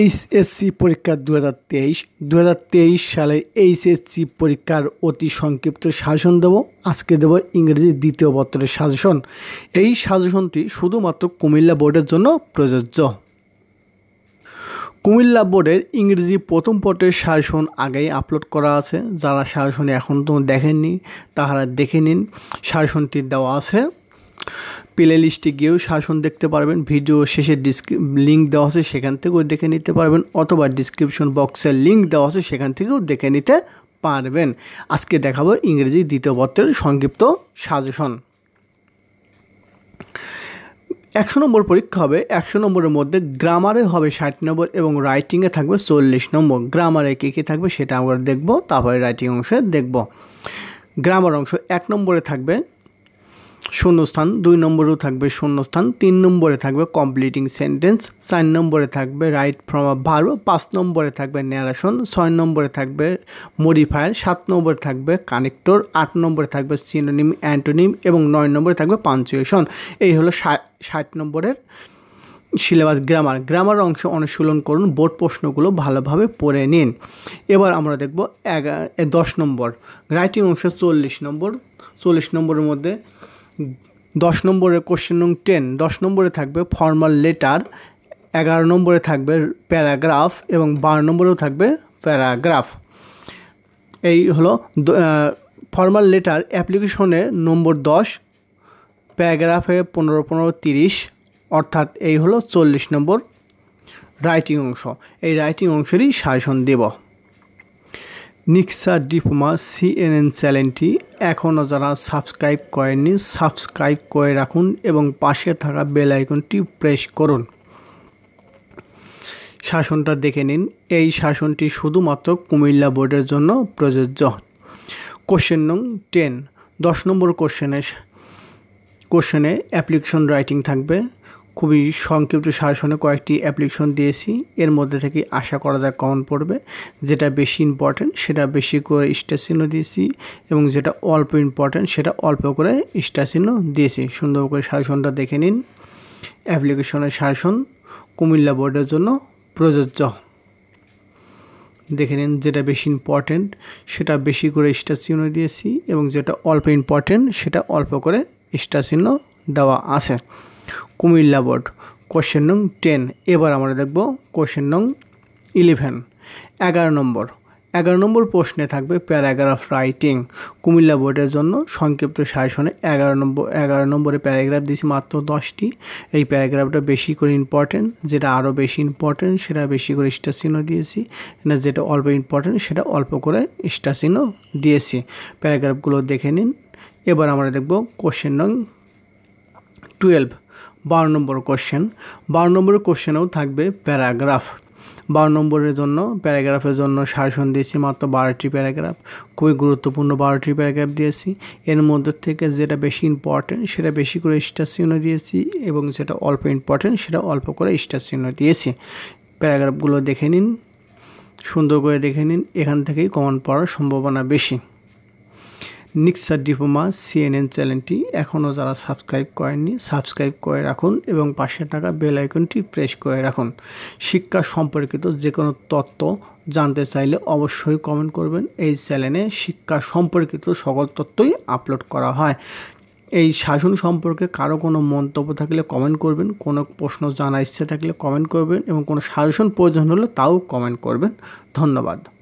HSC পরীক্ষা দু হাজার তেইশ দু হাজার তেইশ সালে এইচএসসি পরীক্ষার অতি সংক্ষিপ্ত শাসন দেব আজকে দেব ইংরেজি দ্বিতীয় পত্রের সাজেশন এই সাজেশনটি শুধুমাত্র কুমিল্লা বোর্ডের জন্য প্রযোজ্য কুমিল্লা বোর্ডের ইংরেজি প্রথম পটের শাসন আগেই আপলোড করা আছে যারা শাসন এখন তো দেখেননি তাহারা দেখে নিন শাসনটি দেওয়া আছে প্লে লিস্টে গিয়েও শাসন দেখতে পারবেন ভিডিও শেষে ডিসক্রি লিঙ্ক দেওয়া আছে সেখান থেকেও দেখে নিতে পারবেন অথবা ডিসক্রিপশন বক্সের লিঙ্ক দেওয়া আছে সেখান থেকেও দেখে নিতে পারবেন আজকে দেখাবো ইংরেজি দ্বিতীয় পত্রের সংক্ষিপ্ত সাজেশন একশো নম্বর পরীক্ষা হবে একশো নম্বরের মধ্যে গ্রামারে হবে ষাট নম্বর এবং রাইটিংয়ে থাকবে চল্লিশ নম্বর গ্রামারে কী কী থাকবে সেটা আমরা দেখব তারপরে রাইটিং অংশে দেখব গ্রামার অংশ এক নম্বরে থাকবে শূন্যস্থান দুই নম্বরেও থাকবে শূন্যস্থান তিন নম্বরে থাকবে কমপ্লিটিং সেন্টেন্স চার নম্বরে থাকবে রাইট ফ্রম আ ভার্ব পাঁচ নম্বরে থাকবে ন্যারাশন ছয় নম্বরে থাকবে মডিফায়ার সাত নম্বরে থাকবে কানেক্টর আট নম্বরে থাকবে সিনোনিম অ্যান্টোনিম এবং নয় নম্বরে থাকবে পাঞ্চুয়েশন এই হলো ষাট নম্বরের সিলেবাস গ্রামার গ্রামার অংশ অনুশীলন করুন বোর্ড প্রশ্নগুলো ভালোভাবে পড়ে নিন এবার আমরা দেখব এক দশ নম্বর রাইটিং অংশ চল্লিশ নম্বর চল্লিশ নম্বরের মধ্যে দশ নম্বরে কোশ্চেন নং টেন দশ নম্বরে থাকবে ফর্মাল লেটার এগারো নম্বরে থাকবে প্যারাগ্রাফ এবং বারো নম্বরেও থাকবে প্যারাগ্রাফ এই হলো ফর্মাল লেটার অ্যাপ্লিকেশনে নম্বর দশ প্যারাগ্রাফে পনেরো পনেরো তিরিশ অর্থাৎ এই হলো চল্লিশ নম্বর রাইটিং অংশ এই রাইটিং অংশেরই শাসন দেব নিক্সা ডিপমা সিএনএন চ্যানেলটি এখনও যারা সাবস্ক্রাইব করেননি সাবস্ক্রাইব করে রাখুন এবং পাশে থাকা বেল আইকনটি প্রেস করুন শাসনটা দেখে নিন এই শাসনটি শুধুমাত্র কুমিল্লা বোর্ডের জন্য প্রযোজ্য কোশ্চেন নং টেন দশ নম্বর কোশ্চেনে কোশ্চেনে অ্যাপ্লিকেশন রাইটিং থাকবে খুবই সংক্ষিপ্ত শাসনে কয়েকটি অ্যাপ্লিকেশন দিয়েছি এর মধ্যে থেকে আশা করা যায় কমন পড়বে যেটা বেশি ইম্পর্টেন্ট সেটা বেশি করে চিহ্ন দিয়েছি এবং যেটা অল্প ইম্পর্টেন্ট সেটা অল্প করে চিহ্ন দিয়েছি সুন্দর করে শাসনটা দেখে নিন অ্যাপ্লিকেশনের শাসন কুমিল্লা বোর্ডের জন্য প্রযোজ্য দেখে নিন যেটা বেশি ইম্পর্টেন্ট সেটা বেশি করে চিহ্ন দিয়েছি এবং যেটা অল্প ইম্পর্টেন্ট সেটা অল্প করে চিহ্ন দেওয়া আছে কুমিল্লা বোর্ড কোশ্চেন নং টেন এবার আমরা দেখব কোশ্চেন নং ইলেভেন এগারো নম্বর এগারো নম্বর প্রশ্নে থাকবে প্যারাগ্রাফ রাইটিং কুমিল্লা বোর্ডের জন্য সংক্ষিপ্ত শাসনে এগারো নম্বর এগারো নম্বরে প্যারাগ্রাফ দিয়েছি মাত্র দশটি এই প্যারাগ্রাফটা বেশি করে ইম্পর্টেন্ট যেটা আরও বেশি ইম্পর্টেন্ট সেটা বেশি করে স্টার চিহ্ন দিয়েছি না যেটা অল্প ইম্পর্টেন্ট সেটা অল্প করে স্টার চিহ্ন দিয়েছি প্যারাগ্রাফগুলো দেখে নিন এবার আমরা দেখব কোশ্চেন নং টুয়েলভ বারো নম্বর কোশ্চেন বারো নম্বর কোশ্চেনেও থাকবে প্যারাগ্রাফ বারো নম্বরের জন্য প্যারাগ্রাফের জন্য শাসন দিয়েছি মাত্র বারোটি প্যারাগ্রাফ খুবই গুরুত্বপূর্ণ বারোটি প্যারাগ্রাফ দিয়েছি এর মধ্যে থেকে যেটা বেশি ইম্পর্টেন্ট সেটা বেশি করে স্টার চিহ্ন দিয়েছি এবং যেটা অল্প ইম্পর্টেন্ট সেটা অল্প করে স্টার চিহ্ন দিয়েছি প্যারাগ্রাফগুলো দেখে নিন সুন্দর করে দেখে নিন এখান থেকেই কমন পড়ার সম্ভাবনা বেশি নিক্সার ডিপোমা সিএনএন চ্যানেলটি এখনও যারা সাবস্ক্রাইব করেননি সাবস্ক্রাইব করে রাখুন এবং পাশে থাকা বেল আইকনটি প্রেস করে রাখুন শিক্ষা সম্পর্কিত যে কোনো তত্ত্ব জানতে চাইলে অবশ্যই কমেন্ট করবেন এই চ্যানেলে শিক্ষা সম্পর্কিত সকল তথ্যই আপলোড করা হয় এই শাসন সম্পর্কে কারো কোনো মন্তব্য থাকলে কমেন্ট করবেন কোনো প্রশ্ন জানা ইচ্ছে থাকলে কমেন্ট করবেন এবং কোনো সাজেশন প্রয়োজন হলে তাও কমেন্ট করবেন ধন্যবাদ